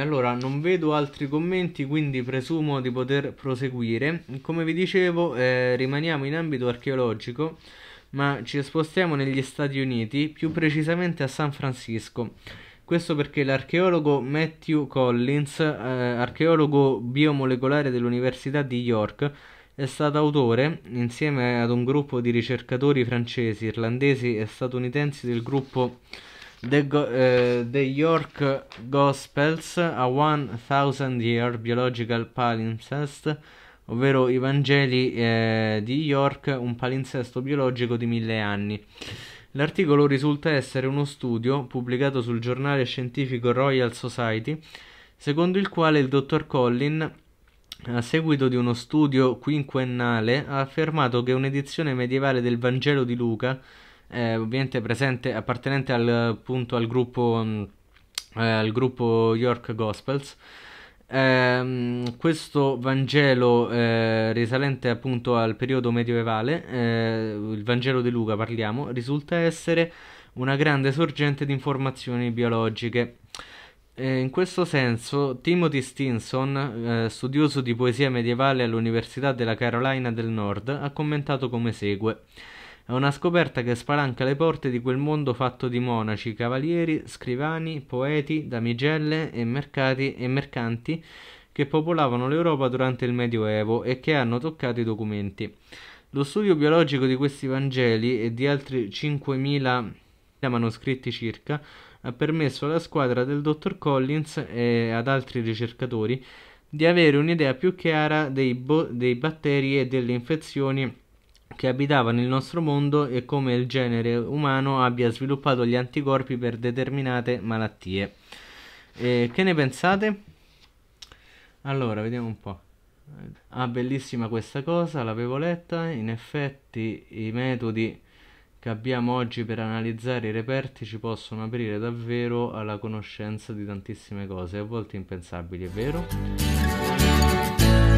allora non vedo altri commenti, quindi presumo di poter proseguire. Come vi dicevo, eh, rimaniamo in ambito archeologico, ma ci spostiamo negli Stati Uniti, più precisamente a San Francisco. Questo perché l'archeologo Matthew Collins, eh, archeologo biomolecolare dell'Università di York, è stato autore, insieme ad un gruppo di ricercatori francesi, irlandesi e statunitensi del gruppo The, go- uh, the York Gospels, a 1000 year biological palimpsest, ovvero i Vangeli eh, di York, un palinsesto biologico di mille anni. L'articolo risulta essere uno studio pubblicato sul giornale scientifico Royal Society, secondo il quale il dottor Collin, a seguito di uno studio quinquennale, ha affermato che un'edizione medievale del Vangelo di Luca eh, ovviamente presente, appartenente al, appunto, al, gruppo, mm, eh, al gruppo York Gospels. Eh, questo Vangelo eh, risalente appunto al periodo medievale, eh, il Vangelo di Luca parliamo, risulta essere una grande sorgente di informazioni biologiche. in questo senso, Timothy Stinson, eh, studioso di poesia medievale all'Università della Carolina del Nord, ha commentato come segue. È una scoperta che spalanca le porte di quel mondo fatto di monaci, cavalieri, scrivani, poeti, damigelle e mercati e mercanti che popolavano l'Europa durante il Medioevo e che hanno toccato i documenti. Lo studio biologico di questi Vangeli e di altri 5.000 manoscritti circa ha permesso alla squadra del dottor Collins e ad altri ricercatori di avere un'idea più chiara dei, bo- dei batteri e delle infezioni che abitavano il nostro mondo e come il genere umano abbia sviluppato gli anticorpi per determinate malattie. E che ne pensate? Allora, vediamo un po'. Ah, bellissima questa cosa, l'avevo letta. In effetti i metodi che abbiamo oggi per analizzare i reperti ci possono aprire davvero alla conoscenza di tantissime cose, a volte impensabili, è vero?